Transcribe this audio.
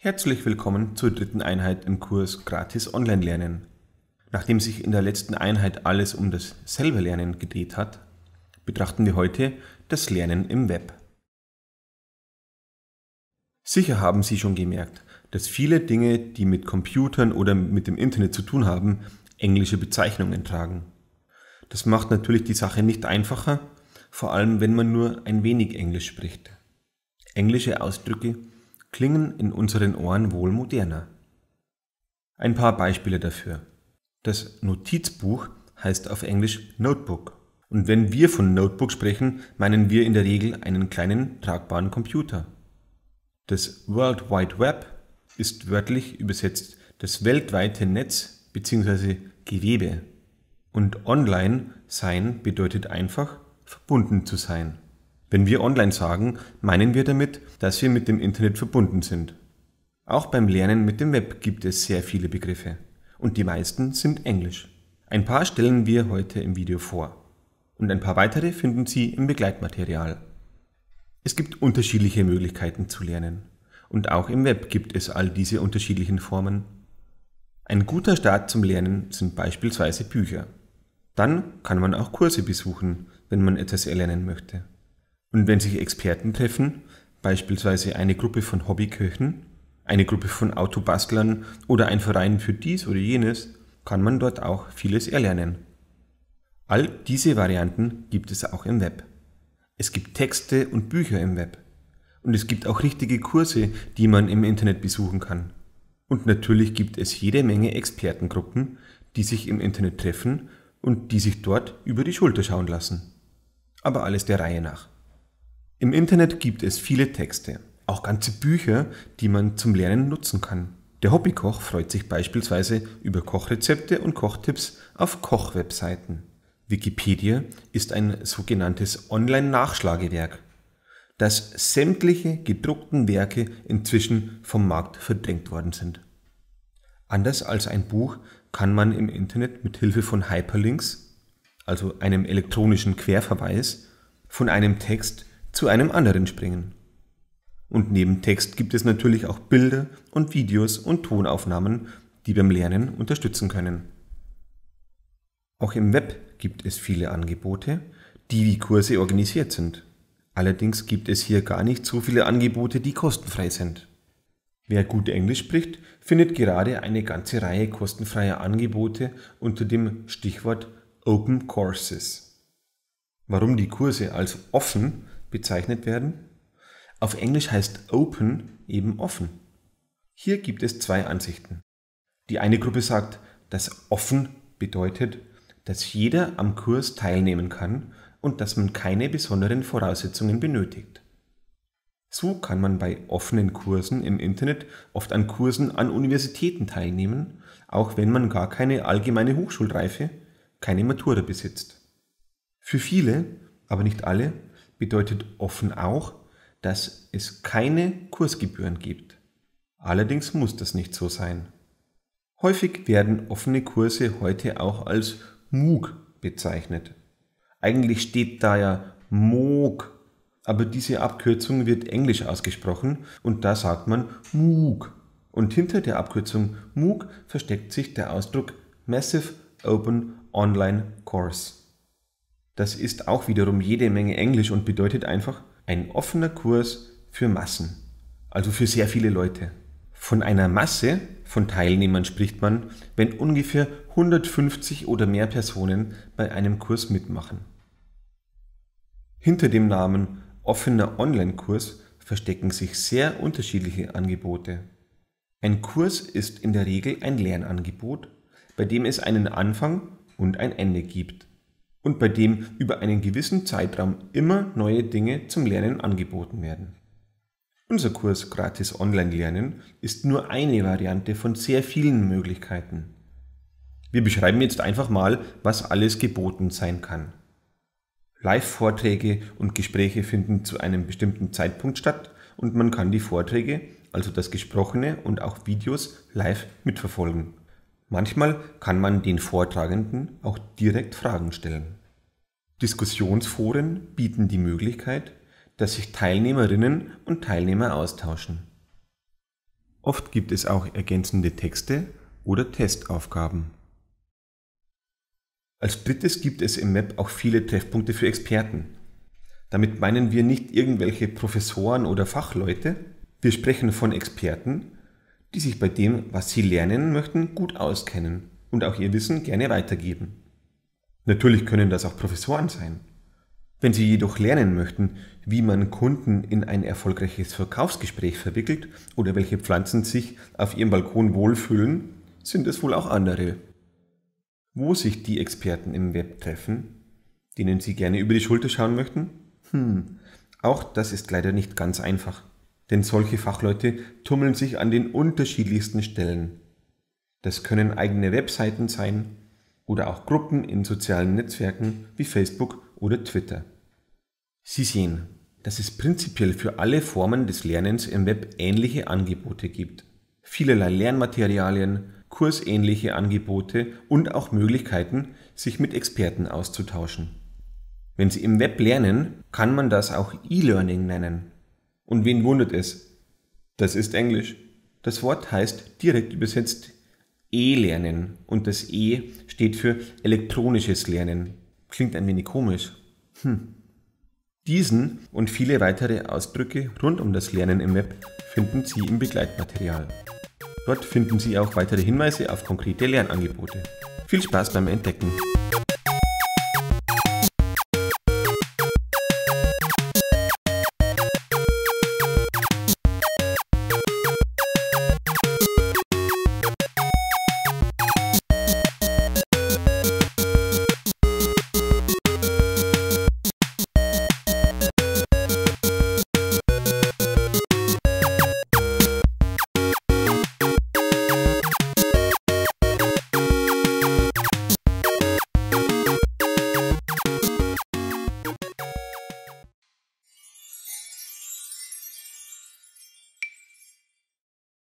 Herzlich willkommen zur dritten Einheit im Kurs Gratis Online Lernen. Nachdem sich in der letzten Einheit alles um das Selberlernen gedreht hat, betrachten wir heute das Lernen im Web. Sicher haben Sie schon gemerkt, dass viele Dinge, die mit Computern oder mit dem Internet zu tun haben, englische Bezeichnungen tragen. Das macht natürlich die Sache nicht einfacher, vor allem wenn man nur ein wenig Englisch spricht. Englische Ausdrücke klingen in unseren Ohren wohl moderner. Ein paar Beispiele dafür. Das Notizbuch heißt auf Englisch Notebook. Und wenn wir von Notebook sprechen, meinen wir in der Regel einen kleinen tragbaren Computer. Das World Wide Web ist wörtlich übersetzt das weltweite Netz bzw. Gewebe. Und online sein bedeutet einfach verbunden zu sein. Wenn wir online sagen, meinen wir damit, dass wir mit dem Internet verbunden sind. Auch beim Lernen mit dem Web gibt es sehr viele Begriffe und die meisten sind Englisch. Ein paar stellen wir heute im Video vor und ein paar weitere finden Sie im Begleitmaterial. Es gibt unterschiedliche Möglichkeiten zu lernen und auch im Web gibt es all diese unterschiedlichen Formen. Ein guter Start zum Lernen sind beispielsweise Bücher. Dann kann man auch Kurse besuchen, wenn man etwas erlernen möchte. Und wenn sich Experten treffen, beispielsweise eine Gruppe von Hobbyköchen, eine Gruppe von Autobastlern oder ein Verein für dies oder jenes, kann man dort auch vieles erlernen. All diese Varianten gibt es auch im Web. Es gibt Texte und Bücher im Web. Und es gibt auch richtige Kurse, die man im Internet besuchen kann. Und natürlich gibt es jede Menge Expertengruppen, die sich im Internet treffen und die sich dort über die Schulter schauen lassen. Aber alles der Reihe nach. Im Internet gibt es viele Texte, auch ganze Bücher, die man zum Lernen nutzen kann. Der Hobbykoch freut sich beispielsweise über Kochrezepte und Kochtipps auf Kochwebseiten. Wikipedia ist ein sogenanntes Online-Nachschlagewerk, das sämtliche gedruckten Werke inzwischen vom Markt verdrängt worden sind. Anders als ein Buch kann man im Internet mit Hilfe von Hyperlinks, also einem elektronischen Querverweis, von einem Text zu einem anderen springen. Und neben Text gibt es natürlich auch Bilder und Videos und Tonaufnahmen, die beim Lernen unterstützen können. Auch im Web gibt es viele Angebote, die wie Kurse organisiert sind. Allerdings gibt es hier gar nicht so viele Angebote, die kostenfrei sind. Wer gut Englisch spricht, findet gerade eine ganze Reihe kostenfreier Angebote unter dem Stichwort Open Courses. Warum die Kurse als offen bezeichnet werden. Auf Englisch heißt open eben offen. Hier gibt es zwei Ansichten. Die eine Gruppe sagt, dass offen bedeutet, dass jeder am Kurs teilnehmen kann und dass man keine besonderen Voraussetzungen benötigt. So kann man bei offenen Kursen im Internet oft an Kursen an Universitäten teilnehmen, auch wenn man gar keine allgemeine Hochschulreife, keine Matura besitzt. Für viele, aber nicht alle, bedeutet offen auch, dass es keine Kursgebühren gibt. Allerdings muss das nicht so sein. Häufig werden offene Kurse heute auch als MOOC bezeichnet. Eigentlich steht da ja MOOC, aber diese Abkürzung wird englisch ausgesprochen und da sagt man MOOC. Und hinter der Abkürzung MOOC versteckt sich der Ausdruck Massive Open Online Course. Das ist auch wiederum jede Menge Englisch und bedeutet einfach ein offener Kurs für Massen, also für sehr viele Leute. Von einer Masse von Teilnehmern spricht man, wenn ungefähr 150 oder mehr Personen bei einem Kurs mitmachen. Hinter dem Namen offener Online-Kurs verstecken sich sehr unterschiedliche Angebote. Ein Kurs ist in der Regel ein Lernangebot, bei dem es einen Anfang und ein Ende gibt und bei dem über einen gewissen Zeitraum immer neue Dinge zum Lernen angeboten werden. Unser Kurs Gratis Online Lernen ist nur eine Variante von sehr vielen Möglichkeiten. Wir beschreiben jetzt einfach mal, was alles geboten sein kann. Live-Vorträge und Gespräche finden zu einem bestimmten Zeitpunkt statt und man kann die Vorträge, also das Gesprochene und auch Videos, live mitverfolgen. Manchmal kann man den Vortragenden auch direkt Fragen stellen. Diskussionsforen bieten die Möglichkeit, dass sich Teilnehmerinnen und Teilnehmer austauschen. Oft gibt es auch ergänzende Texte oder Testaufgaben. Als drittes gibt es im Map auch viele Treffpunkte für Experten. Damit meinen wir nicht irgendwelche Professoren oder Fachleute, wir sprechen von Experten, die sich bei dem, was sie lernen möchten, gut auskennen und auch ihr Wissen gerne weitergeben. Natürlich können das auch Professoren sein. Wenn Sie jedoch lernen möchten, wie man Kunden in ein erfolgreiches Verkaufsgespräch verwickelt oder welche Pflanzen sich auf Ihrem Balkon wohlfühlen, sind es wohl auch andere. Wo sich die Experten im Web treffen, denen Sie gerne über die Schulter schauen möchten? Hm, auch das ist leider nicht ganz einfach, denn solche Fachleute tummeln sich an den unterschiedlichsten Stellen. Das können eigene Webseiten sein, oder auch Gruppen in sozialen Netzwerken wie Facebook oder Twitter. Sie sehen, dass es prinzipiell für alle Formen des Lernens im Web ähnliche Angebote gibt. Vielerlei Lernmaterialien, kursähnliche Angebote und auch Möglichkeiten, sich mit Experten auszutauschen. Wenn Sie im Web lernen, kann man das auch E-Learning nennen. Und wen wundert es? Das ist Englisch. Das Wort heißt direkt übersetzt E-Lernen und das E steht für elektronisches Lernen. Klingt ein wenig komisch. Hm. Diesen und viele weitere Ausdrücke rund um das Lernen im Web finden Sie im Begleitmaterial. Dort finden Sie auch weitere Hinweise auf konkrete Lernangebote. Viel Spaß beim Entdecken!